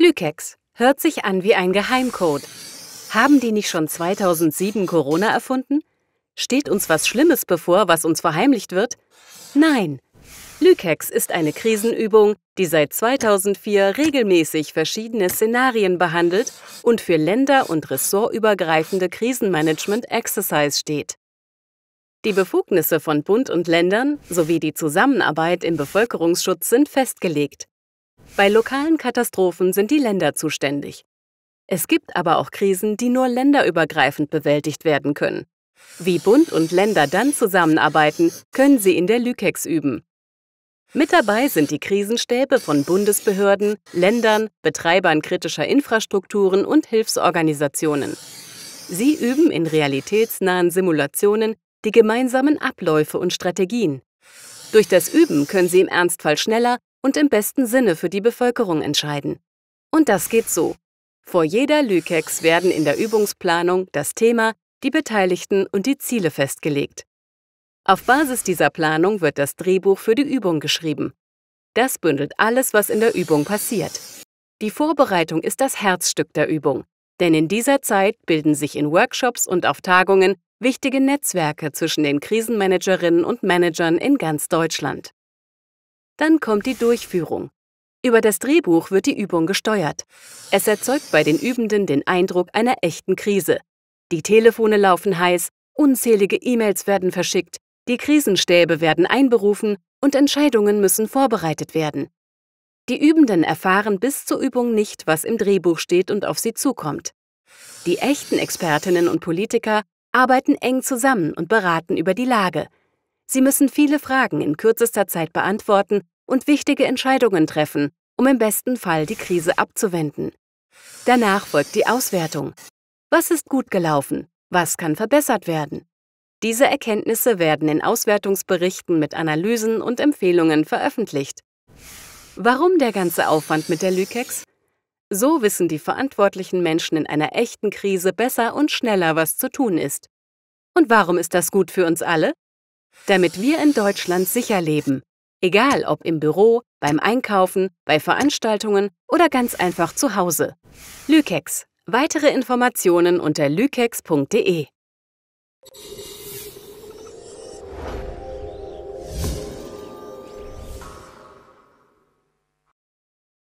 Lükex. Hört sich an wie ein Geheimcode. Haben die nicht schon 2007 Corona erfunden? Steht uns was Schlimmes bevor, was uns verheimlicht wird? Nein. Lükex ist eine Krisenübung, die seit 2004 regelmäßig verschiedene Szenarien behandelt und für länder- und ressortübergreifende Krisenmanagement-Exercise steht. Die Befugnisse von Bund und Ländern sowie die Zusammenarbeit im Bevölkerungsschutz sind festgelegt. Bei lokalen Katastrophen sind die Länder zuständig. Es gibt aber auch Krisen, die nur länderübergreifend bewältigt werden können. Wie Bund und Länder dann zusammenarbeiten, können Sie in der Lükex üben. Mit dabei sind die Krisenstäbe von Bundesbehörden, Ländern, Betreibern kritischer Infrastrukturen und Hilfsorganisationen. Sie üben in realitätsnahen Simulationen die gemeinsamen Abläufe und Strategien. Durch das Üben können Sie im Ernstfall schneller, und im besten Sinne für die Bevölkerung entscheiden. Und das geht so. Vor jeder Lükex werden in der Übungsplanung das Thema, die Beteiligten und die Ziele festgelegt. Auf Basis dieser Planung wird das Drehbuch für die Übung geschrieben. Das bündelt alles, was in der Übung passiert. Die Vorbereitung ist das Herzstück der Übung, denn in dieser Zeit bilden sich in Workshops und auf Tagungen wichtige Netzwerke zwischen den Krisenmanagerinnen und Managern in ganz Deutschland. Dann kommt die Durchführung. Über das Drehbuch wird die Übung gesteuert. Es erzeugt bei den Übenden den Eindruck einer echten Krise. Die Telefone laufen heiß, unzählige E-Mails werden verschickt, die Krisenstäbe werden einberufen und Entscheidungen müssen vorbereitet werden. Die Übenden erfahren bis zur Übung nicht, was im Drehbuch steht und auf sie zukommt. Die echten Expertinnen und Politiker arbeiten eng zusammen und beraten über die Lage, Sie müssen viele Fragen in kürzester Zeit beantworten und wichtige Entscheidungen treffen, um im besten Fall die Krise abzuwenden. Danach folgt die Auswertung. Was ist gut gelaufen? Was kann verbessert werden? Diese Erkenntnisse werden in Auswertungsberichten mit Analysen und Empfehlungen veröffentlicht. Warum der ganze Aufwand mit der Lykex? So wissen die verantwortlichen Menschen in einer echten Krise besser und schneller, was zu tun ist. Und warum ist das gut für uns alle? damit wir in Deutschland sicher leben. Egal ob im Büro, beim Einkaufen, bei Veranstaltungen oder ganz einfach zu Hause. Lükex. Weitere Informationen unter lükex.de.